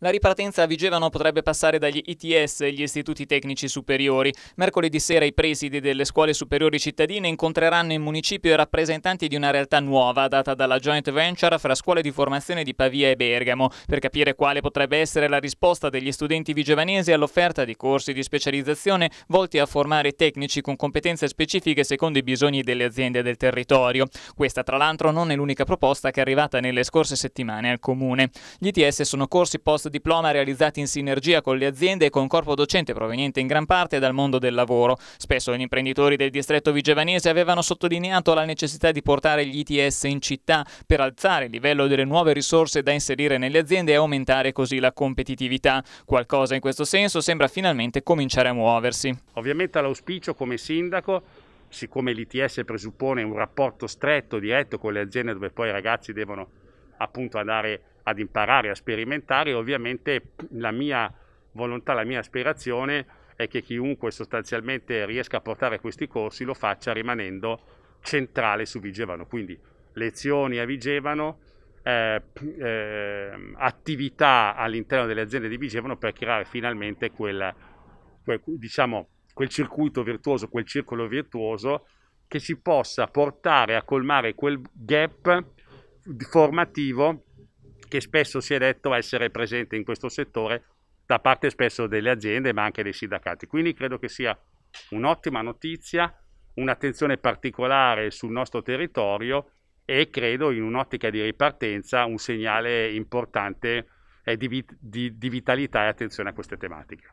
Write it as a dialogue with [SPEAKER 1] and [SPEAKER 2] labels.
[SPEAKER 1] La ripartenza a Vigevano potrebbe passare dagli ITS, gli istituti tecnici superiori. Mercoledì sera i presidi delle scuole superiori cittadine incontreranno in municipio i rappresentanti di una realtà nuova data dalla joint venture fra scuole di formazione di Pavia e Bergamo per capire quale potrebbe essere la risposta degli studenti vigevanesi all'offerta di corsi di specializzazione volti a formare tecnici con competenze specifiche secondo i bisogni delle aziende del territorio. Questa tra l'altro non è l'unica proposta che è arrivata nelle scorse settimane al comune. Gli ITS sono corsi post questo diploma realizzati in sinergia con le aziende e con corpo docente proveniente in gran parte dal mondo del lavoro. Spesso gli imprenditori del distretto vigevanese avevano sottolineato la necessità di portare gli ITS in città per alzare il livello delle nuove risorse da inserire nelle aziende e aumentare così la competitività. Qualcosa in questo senso sembra finalmente cominciare a
[SPEAKER 2] muoversi. Ovviamente all'auspicio come sindaco siccome l'ITS presuppone un rapporto stretto, diretto con le aziende dove poi i ragazzi devono appunto andare ad imparare, a sperimentare. Ovviamente la mia volontà, la mia aspirazione è che chiunque sostanzialmente riesca a portare questi corsi lo faccia rimanendo centrale su Vigevano. Quindi lezioni a Vigevano, eh, eh, attività all'interno delle aziende di Vigevano per creare finalmente quel, quel, diciamo, quel circuito virtuoso, quel circolo virtuoso che ci possa portare a colmare quel gap formativo che spesso si è detto essere presente in questo settore da parte spesso delle aziende ma anche dei sindacati. Quindi credo che sia un'ottima notizia, un'attenzione particolare sul nostro territorio e credo in un'ottica di ripartenza un segnale importante di, vit- di, di vitalità e attenzione a queste tematiche.